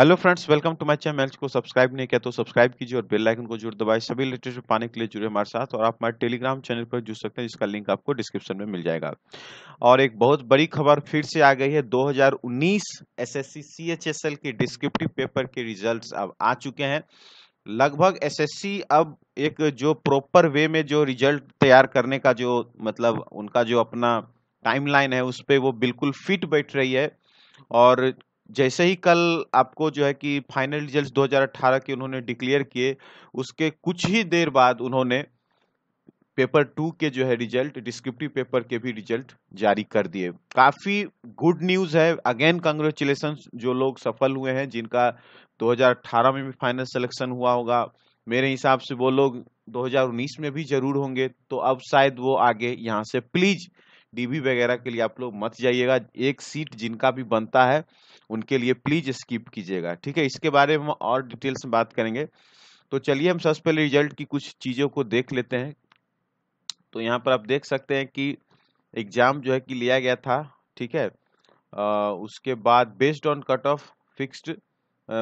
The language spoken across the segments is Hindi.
hello friends welcome to my channel को सब्सक्राइब नहीं किया तो सब्सक्राइब कीजिए और बेल आइकन को जरूर दबाएं सभी लेटेस्ट पाने के लिए जुड़े हमारे साथ और आप हमारे टेलीग्राम चैनल पर जुड़ सकते हैं जिसका लिंक आपको डिस्क्रिप्शन में मिल जाएगा और एक बहुत बड़ी खबर फिर से आ गई है दो हजार उन्नीस एस के डिस्क्रिप्टिव पेपर के रिजल्ट अब आ चुके हैं लगभग एस अब एक जो प्रॉपर वे में जो रिजल्ट तैयार करने का जो मतलब उनका जो अपना टाइमलाइन है उस पर वो बिल्कुल फिट बैठ रही है और जैसे ही कल आपको जो है कि फाइनल रिजल्ट्स 2018 के उन्होंने डिक्लेयर किए उसके कुछ ही देर बाद उन्होंने पेपर टू के जो है रिजल्ट डिस्क्रिप्टिव पेपर के भी रिजल्ट जारी कर दिए काफ़ी गुड न्यूज़ है अगेन कंग्रेचुलेसन जो लोग सफल हुए हैं जिनका 2018 में भी फाइनल सिलेक्शन हुआ होगा मेरे हिसाब से वो लोग 2019 में भी जरूर होंगे तो अब शायद वो आगे यहाँ से प्लीज़ डीबी वगैरह के लिए आप लोग मत जाइएगा एक सीट जिनका भी बनता है उनके लिए प्लीज स्किप कीजिएगा ठीक है इसके बारे में हम और डिटेल्स में बात करेंगे तो चलिए हम सबसे पहले रिजल्ट की कुछ चीज़ों को देख लेते हैं तो यहाँ पर आप देख सकते हैं कि एग्ज़ाम जो है कि लिया गया था ठीक है आ, उसके बाद based on cut off fixed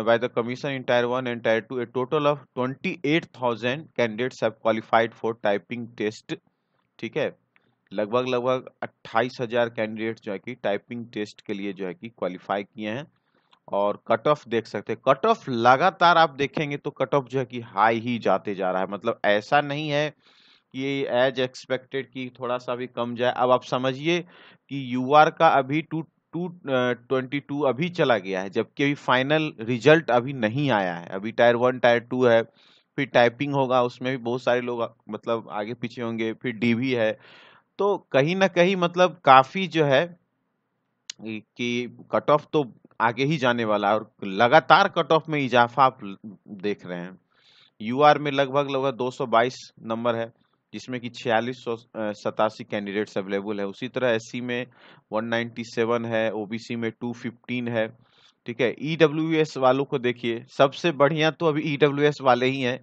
by the commission in tier 1 and tier 2 a total of 28000 candidates have qualified for typing test ठीक है लगभग लगभग अट्ठाईस हज़ार कैंडिडेट जो है कि टाइपिंग टेस्ट के लिए जो है कि क्वालिफाई किए हैं और कट ऑफ देख सकते हैं कट ऑफ लगातार आप देखेंगे तो कट ऑफ जो है कि हाई ही जाते जा रहा है मतलब ऐसा नहीं है कि एज एक्सपेक्टेड कि थोड़ा सा भी कम जाए अब आप समझिए कि यू का अभी टू टू ट्वेंटी टू अभी चला गया है जबकि अभी फाइनल रिजल्ट अभी नहीं आया है अभी टायर वन टायर टू है फिर टाइपिंग होगा उसमें भी बहुत सारे लोग मतलब आगे पीछे होंगे फिर डीवी है तो कहीं ना कहीं मतलब काफी जो है कि कट ऑफ तो आगे ही जाने वाला है और लगातार कट ऑफ में इजाफा आप देख रहे हैं यूआर में लगभग लगभग 222 नंबर है जिसमें कि छियालीस सौ सतासी कैंडिडेट्स अवेलेबल है उसी तरह एससी में 197 है ओबीसी में 215 है ठीक है ईडब्ल्यूएस e वालों को देखिए सबसे बढ़िया तो अभी ईडब्ल्यूएस e वाले ही हैं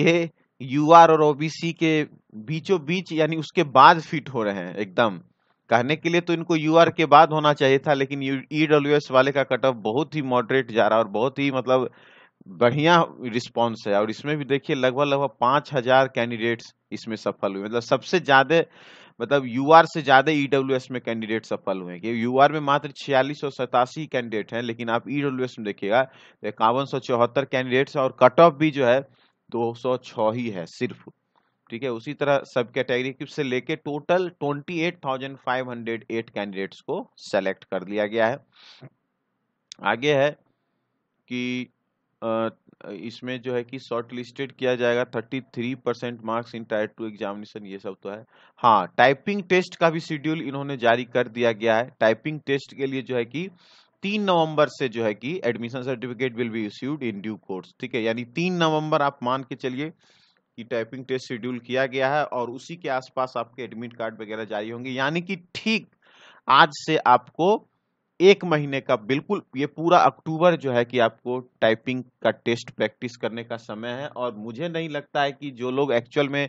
ये यूआर और ओबीसी के बीचों बीच यानी उसके बाद फिट हो रहे हैं एकदम कहने के लिए तो इनको यूआर के बाद होना चाहिए था लेकिन ईडब्ल्यूएस e वाले का कट ऑफ बहुत ही मॉडरेट जा रहा है और बहुत ही मतलब बढ़िया रिस्पॉन्स है और इसमें भी देखिए लगभग लगभग पाँच हजार कैंडिडेट्स इसमें सफल हुए मतलब सबसे ज़्यादा मतलब यूआर से ज़्यादा ईडब्ल्यू e में कैंडिडेट सफल हुए कि यूआर में मात्र छियालीस सौ सतासी कैंडिडेट हैं लेकिन आप ईडब्ल्यू e में देखिएगा तो इक्यावन सौ चौहत्तर कैंडिडेट्स और कट ऑफ भी जो है 206 ही है सिर्फ ठीक है उसी तरह सब कैटेगरी से लेके टोटल 28,508 कैंडिडेट्स को सेलेक्ट कर लिया गया है आगे है कि इसमें जो है कि शॉर्ट लिस्टेड किया जाएगा 33 percent marks in tier two examination ये सब तो है हाँ टाइपिंग टेस्ट का भी शेड्यूल इन्होंने जारी कर दिया गया है टाइपिंग टेस्ट के लिए जो है कि तीन नवंबर से जो है कि admission certificate will be issued in due course ठीक है यानी तीन नवंबर आप मान के चलिए कि टाइपिंग टेस्ट शेड्यूल किया गया है और उसी के आसपास आपके एडमिट कार्ड वगैरह जारी होंगे यानी कि ठीक आज से आपको एक महीने का बिल्कुल ये पूरा अक्टूबर जो है कि आपको टाइपिंग का टेस्ट प्रैक्टिस करने का समय है और मुझे नहीं लगता है कि जो लोग एक्चुअल में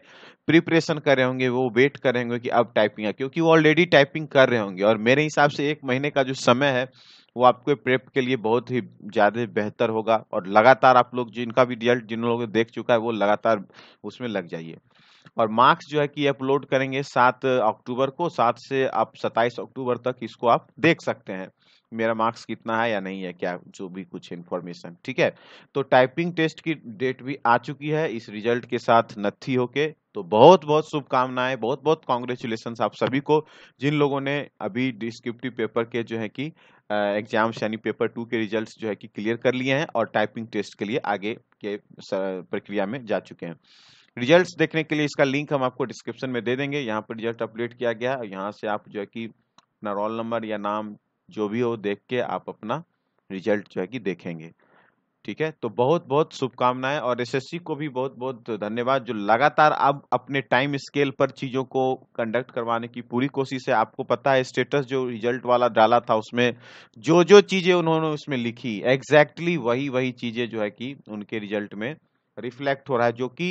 प्रिपरेशन कर रहे होंगे वो वेट करेंगे कि अब टाइपिंग है क्योंकि वो ऑलरेडी टाइपिंग कर रहे होंगे और मेरे हिसाब से एक महीने का जो समय है वो आपके प्रेप के लिए बहुत ही ज़्यादा बेहतर होगा और लगातार आप लोग जिनका भी रिजल्ट जिन लोगों ने देख चुका है वो लगातार उसमें लग जाइए और मार्क्स जो है कि अपलोड करेंगे सात अक्टूबर को सात से आप सत्ताईस अक्टूबर तक इसको आप देख सकते हैं मेरा मार्क्स कितना है या नहीं है क्या जो भी कुछ इन्फॉर्मेशन ठीक है तो टाइपिंग टेस्ट की डेट भी आ चुकी है इस रिजल्ट के साथ नथी होके तो बहुत बहुत शुभकामनाएं बहुत बहुत कॉन्ग्रेचुलेसन आप सभी को जिन लोगों ने अभी डिस्क्रिप्टिव पेपर के जो है कि एग्जाम्स यानी पेपर टू के रिजल्ट्स जो है कि क्लियर कर लिए हैं और टाइपिंग टेस्ट के लिए आगे के प्रक्रिया में जा चुके हैं रिजल्ट्स देखने के लिए इसका लिंक हम आपको डिस्क्रिप्शन में दे देंगे यहाँ पर रिजल्ट अपडेट किया गया है यहाँ से आप जो है कि अपना रोल नंबर या नाम जो भी हो देख के आप अपना रिजल्ट जो है कि देखेंगे ठीक है तो बहुत बहुत शुभकामनाएं और एसएससी को भी बहुत बहुत धन्यवाद जो लगातार अब अपने टाइम स्केल पर चीज़ों को कंडक्ट करवाने की पूरी कोशिश है आपको पता है स्टेटस जो रिजल्ट वाला डाला था उसमें जो जो चीज़ें उन्होंने उसमें लिखी एग्जैक्टली exactly वही वही चीज़ें जो है कि उनके रिजल्ट में रिफ्लेक्ट हो रहा है जो कि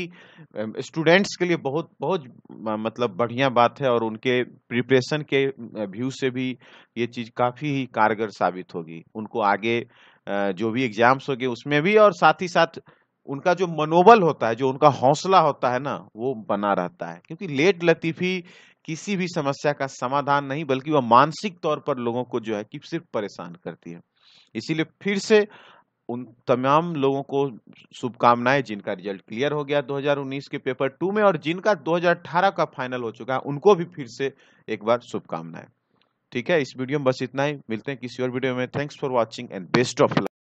स्टूडेंट्स के लिए बहुत बहुत मतलब बढ़िया बात है और उनके प्रिपरेशन के व्यू से भी ये चीज़ काफ़ी ही कारगर साबित होगी उनको आगे जो भी एग्जाम्स गए उसमें भी और साथ ही साथ उनका जो मनोबल होता है जो उनका हौसला होता है ना वो बना रहता है क्योंकि लेट लतीफ़ी किसी भी समस्या का समाधान नहीं बल्कि वह मानसिक तौर पर लोगों को जो है कि सिर्फ परेशान करती है इसीलिए फिर से उन तमाम लोगों को शुभकामनाएं जिनका रिजल्ट क्लियर हो गया 2019 के पेपर टू में और जिनका 2018 का फाइनल हो चुका है उनको भी फिर से एक बार शुभकामनाएं ठीक है इस वीडियो में बस इतना ही मिलते हैं किसी और वीडियो में thanks for watching and best of